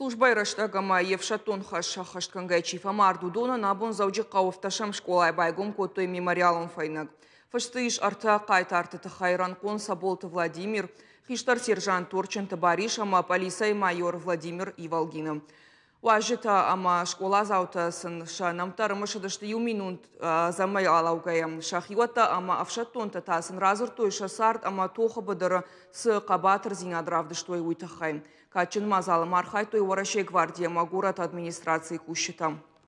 Службай раштагама Хаша Хашкангай Амар Дудона набон Зауджи Қауыфташам школай байгом котой мемориалын файнаг. Фаштыш арта қайт артыты хайран кон, Саболты Владимир, Хиштар сержант Торчин Табаришама, полисай майор Владимир Ивалгина. Уажыта ама школа зауытасын ша намтары мышыдышты ю минун замай алау гайам. Шахиуата ама афшаттон татасын разыр той шасарт ама тоқы бұдыры сы қабатыр зин адравдыш той уйтықайын. Качын мазалы мархай той варашей гвардия магурат администрация кушыта.